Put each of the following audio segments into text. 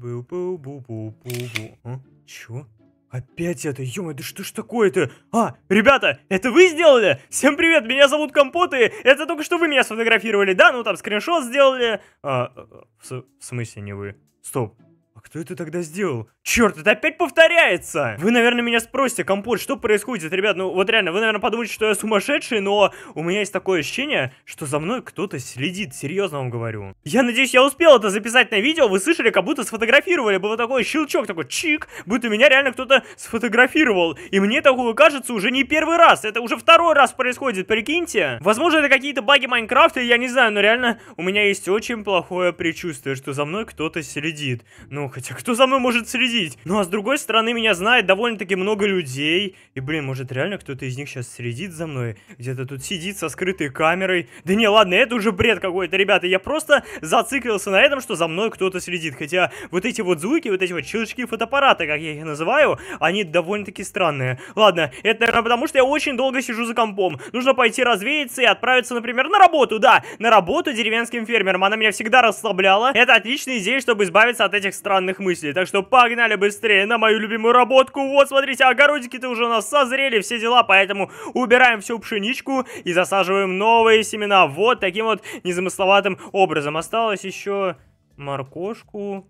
бу бу бу бу бу бу. Чё? Опять это, ё да что ж такое-то? А, ребята, это вы сделали? Всем привет, меня зовут Компоты. это только что вы меня сфотографировали, да? Ну там скриншот сделали. А, э, э, в смысле не вы? Стоп, а кто это тогда сделал? Черт, это опять повторяется! Вы, наверное, меня спросите, компот, что происходит, ребят? Ну, вот реально, вы, наверное, подумаете, что я сумасшедший, но у меня есть такое ощущение, что за мной кто-то следит, серьезно вам говорю. Я надеюсь, я успел это записать на видео, вы слышали, как будто сфотографировали, был такой щелчок, такой чик, будто меня реально кто-то сфотографировал. И мне такое кажется уже не первый раз, это уже второй раз происходит, прикиньте. Возможно, это какие-то баги Майнкрафта, я не знаю, но реально у меня есть очень плохое предчувствие, что за мной кто-то следит. Ну, хотя кто за мной может следить? Ну а с другой стороны, меня знает довольно-таки много людей. И, блин, может реально кто-то из них сейчас следит за мной? Где-то тут сидит со скрытой камерой. Да не, ладно, это уже бред какой-то, ребята. Я просто зациклился на этом, что за мной кто-то следит. Хотя вот эти вот звуки, вот эти вот щелчки фотоаппарата, как я их называю, они довольно-таки странные. Ладно, это, наверное, потому что я очень долго сижу за компом. Нужно пойти развеяться и отправиться, например, на работу. Да, на работу деревенским фермером. Она меня всегда расслабляла. Это отличная идея, чтобы избавиться от этих странных странных мыслей. Так что погнали быстрее на мою любимую работку. Вот, смотрите, огородики-то уже у нас созрели, все дела, поэтому убираем всю пшеничку и засаживаем новые семена. Вот таким вот незамысловатым образом. Осталось еще моркошку.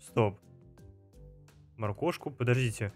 Стоп. Моркошку, подождите.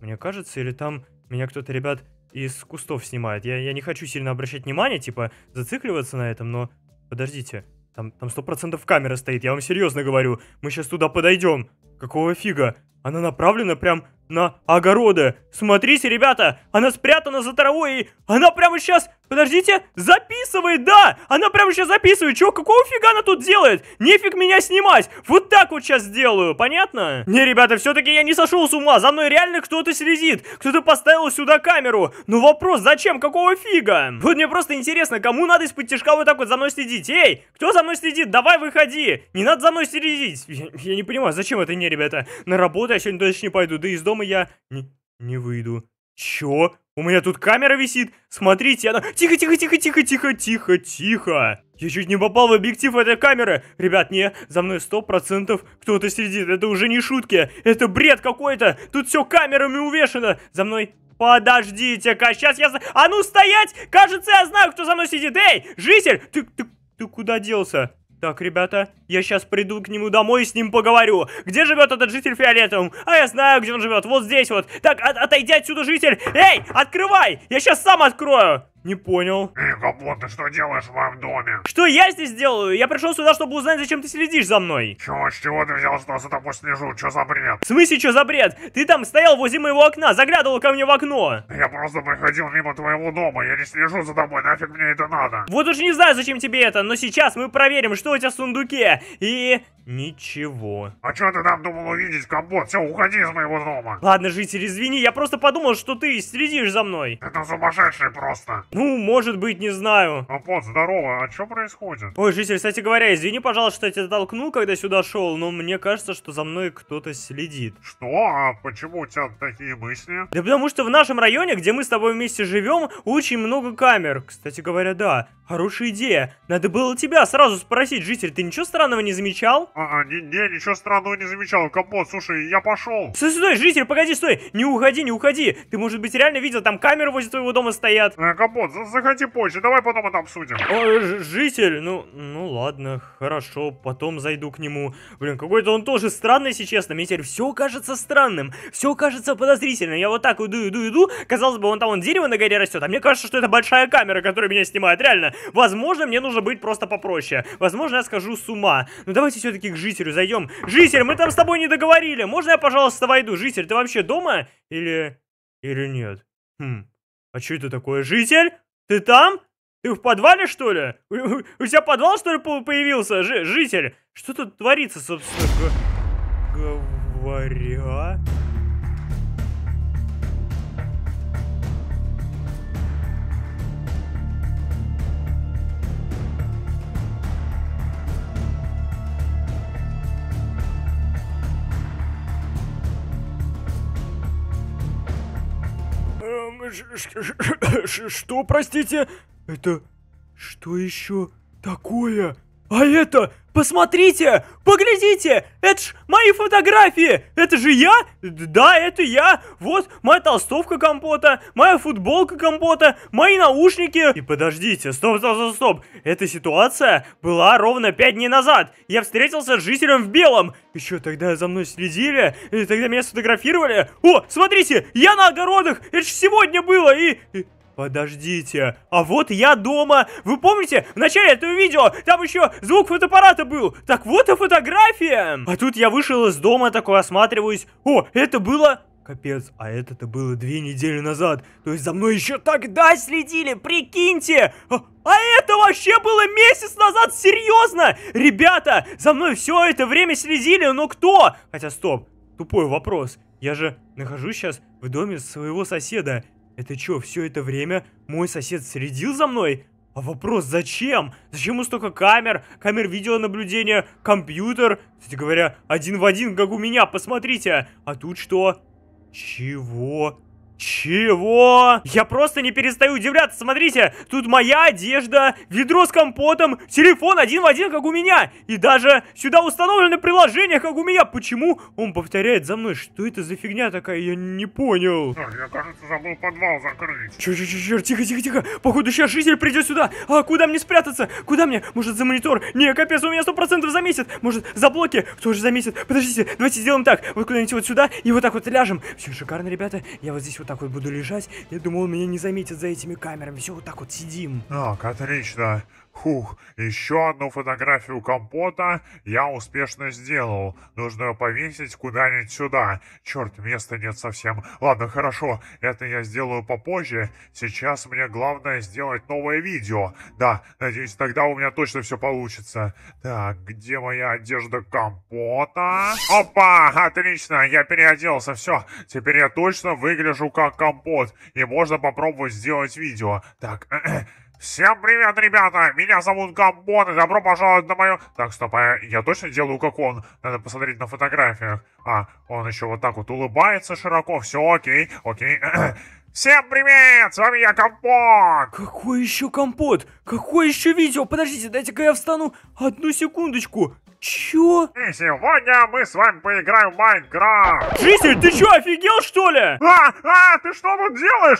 Мне кажется, или там меня кто-то, ребят, из кустов снимает. Я, я не хочу сильно обращать внимание, типа, зацикливаться на этом, но... Подождите. Там, там сто процентов камера стоит, я вам серьезно говорю. Мы сейчас туда подойдем. Какого фига? Она направлена прям на огороды. Смотрите, ребята, она спрятана за травой и она прямо сейчас Подождите, записывает, да! Она прямо сейчас записывает. Чего, какого фига она тут делает? Нефиг меня снимать! Вот так вот сейчас сделаю, понятно? Не, ребята, все-таки я не сошел с ума. За мной реально кто-то следит. Кто-то поставил сюда камеру. Ну вопрос, зачем? Какого фига? Вот мне просто интересно, кому надо из-под тяжка вот так вот за мной следить? Эй, кто за мной следит? Давай выходи! Не надо за мной следить! Я, я не понимаю, зачем это не, ребята? На работу я сегодня точно не пойду. Да из дома я не, не выйду. Чё? У меня тут камера висит. Смотрите, она... Тихо, тихо, тихо, тихо, тихо, тихо, тихо. Я чуть не попал в объектив этой камеры. Ребят, не, за мной сто процентов кто-то сидит, Это уже не шутки. Это бред какой-то. Тут все камерами увешано. За мной... Подождите-ка, сейчас я... А ну стоять! Кажется, я знаю, кто за мной сидит. Эй, житель, ты, ты, ты куда делся? Так, ребята, я сейчас приду к нему домой и с ним поговорю. Где живет этот житель фиолетовым? А я знаю, где он живет. Вот здесь вот. Так, от отойди отсюда, житель. Эй, открывай! Я сейчас сам открою. Не понял. Эй, Габон, ты что делаешь в моем доме? Что я здесь делаю? Я пришел сюда, чтобы узнать, зачем ты следишь за мной. Чего, с чего ты взял, что за тобой слежу? Что за бред? В смысле, что за бред? Ты там стоял возле моего окна, заглядывал ко мне в окно. Я просто проходил мимо твоего дома, я не слежу за тобой, нафиг мне это надо. Вот уж не знаю, зачем тебе это, но сейчас мы проверим, что у тебя в сундуке. И... Ничего. А что ты там думал увидеть, Компот? Все, уходи из моего дома. Ладно, житель, извини, я просто подумал, что ты следишь за мной. Это сумасшедший просто. Ну, может быть, не знаю. Апот, здорово, а что происходит? Ой, житель, кстати говоря, извини, пожалуйста, что я тебя толкнул, когда сюда шел, но мне кажется, что за мной кто-то следит. Что? А почему у тебя такие мысли? Да потому что в нашем районе, где мы с тобой вместе живем, очень много камер. Кстати говоря, да, хорошая идея. Надо было тебя сразу спросить, житель, ты ничего странного не замечал? А, -а не, не, ничего странного не замечал. Капот, слушай, я пошел. Стой, стой, житель, погоди, стой, не уходи, не уходи. Ты, может быть, реально видел, там камеры возле твоего дома стоят. Э, капот, Компот, заходи позже, давай потом это обсудим. О, житель? Ну, ну ладно, хорошо, потом зайду к нему. Блин, какой-то он тоже странный, если честно. Мне теперь все кажется странным, все кажется подозрительно. Я вот так иду, иду, иду, казалось бы, вон там он дерево на горе растет, а мне кажется, что это большая камера, которая меня снимает, реально. Возможно, мне нужно быть просто попроще. Возможно, я скажу с ума. Ну давайте все-таки к жителю зайдем. Житель, мы там с тобой не договорили. Можно я, пожалуйста, войду? Житель, ты вообще дома? Или... Или нет? Хм. А что это такое, житель? Ты там? Ты в подвале, что ли? У, у, у тебя подвал, что ли, появился, Ж житель? Что тут творится, собственно говоря? Что, простите? Это что еще такое? А это, посмотрите, поглядите, это ж мои фотографии, это же я, да, это я, вот моя толстовка компота, моя футболка компота, мои наушники. И подождите, стоп, стоп, стоп, стоп, эта ситуация была ровно 5 дней назад, я встретился с жителем в белом, еще тогда за мной следили, и тогда меня сфотографировали, о, смотрите, я на огородах, это же сегодня было, и... Подождите, а вот я дома. Вы помните, в начале этого видео там еще звук фотоаппарата был. Так вот и фотография. А тут я вышел из дома, такой осматриваюсь. О, это было Капец, а это-то было две недели назад. То есть за мной еще тогда следили, прикиньте! А, а это вообще было месяц назад, серьезно! Ребята, за мной все это время следили, но кто? Хотя стоп, тупой вопрос. Я же нахожусь сейчас в доме своего соседа. Это что, все это время мой сосед следил за мной? А вопрос, зачем? Зачем ему столько камер? Камер видеонаблюдения, компьютер? Кстати говоря, один в один, как у меня, посмотрите. А тут что? Чего? Чего? Я просто не перестаю удивляться. Смотрите, тут моя одежда, ведро с компотом, телефон один в один, как у меня. И даже сюда установлены приложения, как у меня. Почему он повторяет за мной? Что это за фигня такая? Я не понял. Так, я, кажется, забыл подвал закрыть. Чё, чё, чё, чё, тихо, тихо, тихо. Походу, сейчас житель придет сюда. А куда мне спрятаться? Куда мне? Может, за монитор? Не, капец, у меня сто процентов за месяц. Может, за блоки? Тоже месяц? Подождите, давайте сделаем так. Вот куда-нибудь вот сюда и вот так вот ляжем. Все шикарно, ребята. Я вот здесь вот так вот буду лежать. Я думал, он меня не заметит за этими камерами. Все, вот так вот сидим. Так, отлично. Фух, еще одну фотографию компота я успешно сделал. Нужно повесить куда-нибудь сюда. Черт, места нет совсем. Ладно, хорошо, это я сделаю попозже. Сейчас мне главное сделать новое видео. Да, надеюсь, тогда у меня точно все получится. Так, где моя одежда компота? Опа, отлично, я переоделся, все. Теперь я точно выгляжу как компот. И можно попробовать сделать видео. Так, Всем привет, ребята! Меня зовут Гамбон, и добро пожаловать на мою... Так, стоп, а я точно делаю, как он? Надо посмотреть на фотографиях. А, он еще вот так вот улыбается широко. Все, окей, окей. Всем привет! С вами я, Компот! Какой еще Компот? Какое еще видео? Подождите, дайте-ка я встану. Одну секундочку. Чё? И сегодня мы с вами поиграем в Майнкрафт. Житель, ты чё, офигел что ли? А, а, ты что тут делаешь?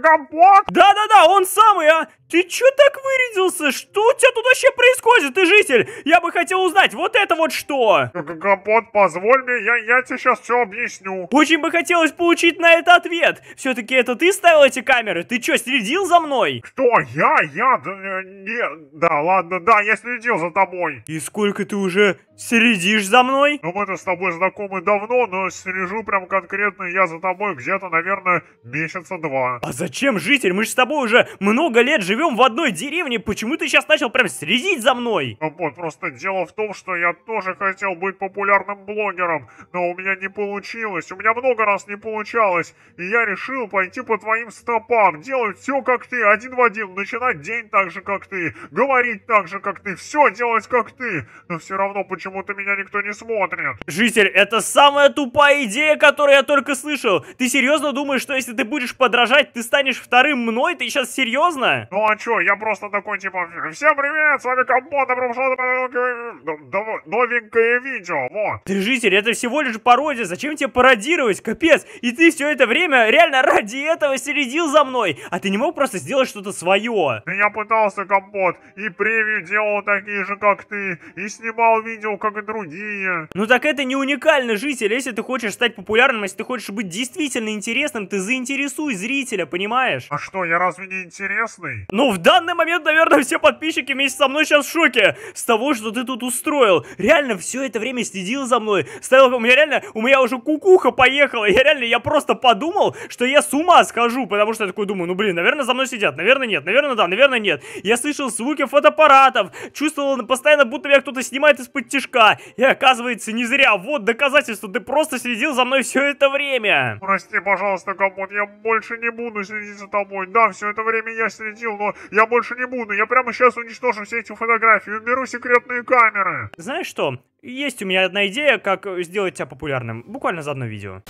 Компот? Да-да-да, он самый, а? Ты чё так вырядился? Что у тебя тут вообще происходит, ты житель? Я бы хотел узнать, вот это вот что? Компот, позволь мне, я, я тебе сейчас все объясню. Очень бы хотелось получить на это ответ. все таки это ты ставил эти камеры? Ты чё, следил за мной? Что, я? Я? Да, э, не, да ладно, да, я следил за тобой. И сколько ты ты уже Середишь за мной? Ну, мы-то с тобой знакомы давно, но сережу прям конкретно я за тобой где-то, наверное, месяца два. А зачем, житель? Мы же с тобой уже много лет живем в одной деревне. Почему ты сейчас начал прям средить за мной? Ну, вот, просто дело в том, что я тоже хотел быть популярным блогером, но у меня не получилось. У меня много раз не получалось. И я решил пойти по твоим стопам, делать все как ты, один в один, начинать день так же, как ты, говорить так же, как ты, все делать как ты. Но все равно почему почему-то меня никто не смотрит. Житель, это самая тупая идея, которую я только слышал. Ты серьезно думаешь, что если ты будешь подражать, ты станешь вторым мной? Ты сейчас серьезно? Ну а чё, я просто такой, типа, всем привет, с вами Компот, добро пожаловать на новенькое видео, вот. Ты, житель, это всего лишь пародия, зачем тебе пародировать, капец? И ты все это время реально ради этого следил за мной, а ты не мог просто сделать что-то свое? Я пытался, Компот, и превью делал такие же, как ты, и снимал видео хотел, как и другие. Ну так это не уникальный житель. Если ты хочешь стать популярным, если ты хочешь быть действительно интересным, ты заинтересуй зрителя, понимаешь? А что, я разве не интересный? Ну в данный момент, наверное, все подписчики вместе со мной сейчас в шоке с того, что ты тут устроил. Реально все это время следил за мной. Ставил, у меня реально, у меня уже кукуха поехала. Я реально, я просто подумал, что я с ума схожу, потому что я такой думаю, ну блин, наверное, за мной сидят, наверное, нет, наверное, да, наверное, нет. Я слышал звуки фотоаппаратов, чувствовал постоянно, будто меня кто-то снимает из-под тишины мальчишка! И оказывается, не зря. Вот доказательство, ты просто следил за мной все это время. Прости, пожалуйста, Капот, я больше не буду следить за тобой. Да, все это время я следил, но я больше не буду. Я прямо сейчас уничтожу все эти фотографии, уберу секретные камеры. Знаешь что? Есть у меня одна идея, как сделать тебя популярным. Буквально за одно видео.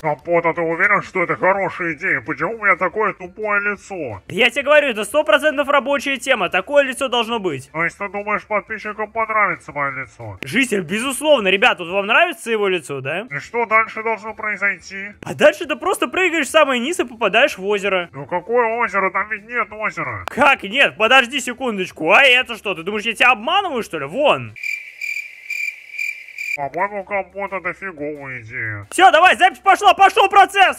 Капот, а ты уверен, что это хорошая идея? Почему у меня такое тупое лицо? Я тебе говорю, это сто процентов рабочая тема. Такое лицо должно быть. То ну, если ты думаешь, подписчикам понравится мое лицо? Житель, безусловно, ребят, вот вам нравится его лицо, да? И что дальше должно произойти? А дальше ты просто прыгаешь в самый низ и попадаешь в озеро. Ну какое озеро? Там ведь нет озера. Как нет? Подожди секундочку. А это что, ты думаешь, я тебя обманываю, что ли? Вон. По-моему, компот это фиговая идея. Все, давай, запись пошла, пошел процесс!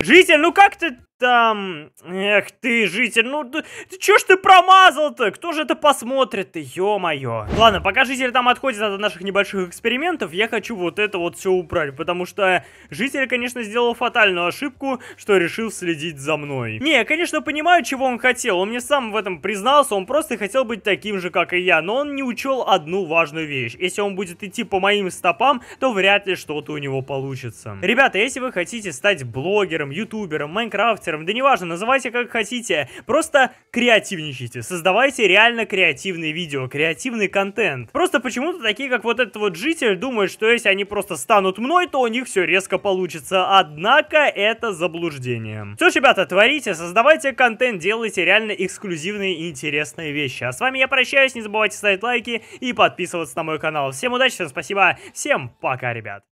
Житель, ну как ты там... Эх ты, житель, ну ты, чё ж ты промазал-то? Кто же это посмотрит-то, ё-моё. Ладно, пока житель там отходит от наших небольших экспериментов, я хочу вот это вот все убрать, потому что житель, конечно, сделал фатальную ошибку, что решил следить за мной. Не, я, конечно, понимаю, чего он хотел, он мне сам в этом признался, он просто хотел быть таким же, как и я, но он не учел одну важную вещь. Если он будет идти по моим стопам, то вряд ли что-то у него получится. Ребята, если вы хотите стать блогером, ютубером, майнкрафтером, мастером, да неважно, называйте как хотите. Просто креативничайте, создавайте реально креативные видео, креативный контент. Просто почему-то такие, как вот этот вот житель, думают, что если они просто станут мной, то у них все резко получится. Однако это заблуждение. Все, ребята, творите, создавайте контент, делайте реально эксклюзивные и интересные вещи. А с вами я прощаюсь, не забывайте ставить лайки и подписываться на мой канал. Всем удачи, всем спасибо, всем пока, ребят.